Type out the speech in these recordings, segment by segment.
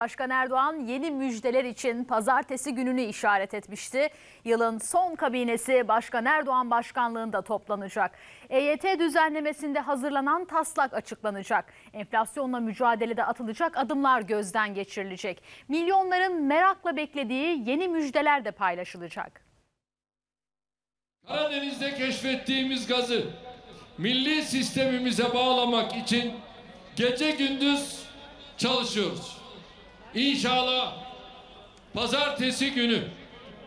Başkan Erdoğan yeni müjdeler için pazartesi gününü işaret etmişti. Yılın son kabinesi Başkan Erdoğan başkanlığında toplanacak. EYT düzenlemesinde hazırlanan taslak açıklanacak. Enflasyonla mücadelede atılacak adımlar gözden geçirilecek. Milyonların merakla beklediği yeni müjdeler de paylaşılacak. Karadeniz'de keşfettiğimiz gazı milli sistemimize bağlamak için gece gündüz çalışıyoruz. İnşallah pazartesi günü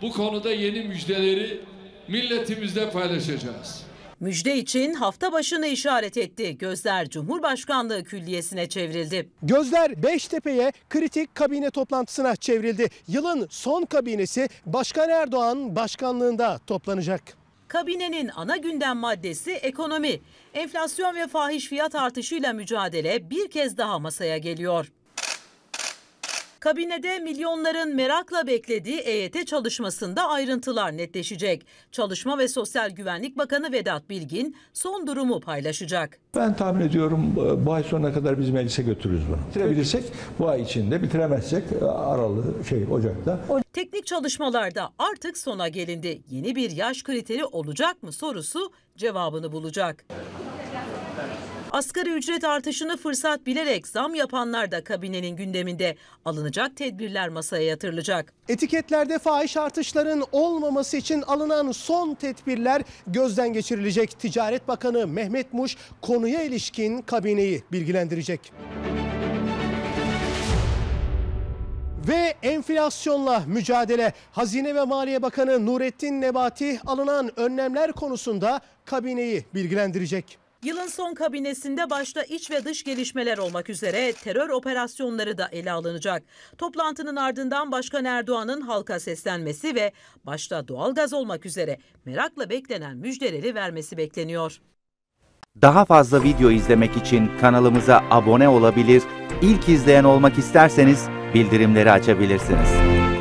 bu konuda yeni müjdeleri milletimizle paylaşacağız. Müjde için hafta başını işaret etti. Gözler Cumhurbaşkanlığı Külliyesi'ne çevrildi. Gözler Beştepe'ye kritik kabine toplantısına çevrildi. Yılın son kabinesi Başkan Erdoğan başkanlığında toplanacak. Kabinenin ana gündem maddesi ekonomi. Enflasyon ve fahiş fiyat artışıyla mücadele bir kez daha masaya geliyor. Kabinede milyonların merakla beklediği EYT çalışmasında ayrıntılar netleşecek. Çalışma ve Sosyal Güvenlik Bakanı Vedat Bilgin son durumu paylaşacak. Ben tahmin ediyorum bu ay sonuna kadar biz meclise götürürüz bunu. Bitirebilirsek bu ay içinde, bitiremezsek e, aralı şey Ocak'ta. Teknik çalışmalarda artık sona gelindi. Yeni bir yaş kriteri olacak mı sorusu cevabını bulacak. Asgari ücret artışını fırsat bilerek zam yapanlar da kabinenin gündeminde. Alınacak tedbirler masaya yatırılacak. Etiketlerde fahiş artışların olmaması için alınan son tedbirler gözden geçirilecek. Ticaret Bakanı Mehmet Muş konuya ilişkin kabineyi bilgilendirecek. Ve enflasyonla mücadele. Hazine ve Maliye Bakanı Nurettin Nebati alınan önlemler konusunda kabineyi bilgilendirecek. Yılın son kabinesinde başta iç ve dış gelişmeler olmak üzere terör operasyonları da ele alınacak. Toplantının ardından Başkan Erdoğan'ın halka seslenmesi ve başta doğalgaz olmak üzere merakla beklenen müjdeleri vermesi bekleniyor. Daha fazla video izlemek için kanalımıza abone olabilir, ilk izleyen olmak isterseniz bildirimleri açabilirsiniz.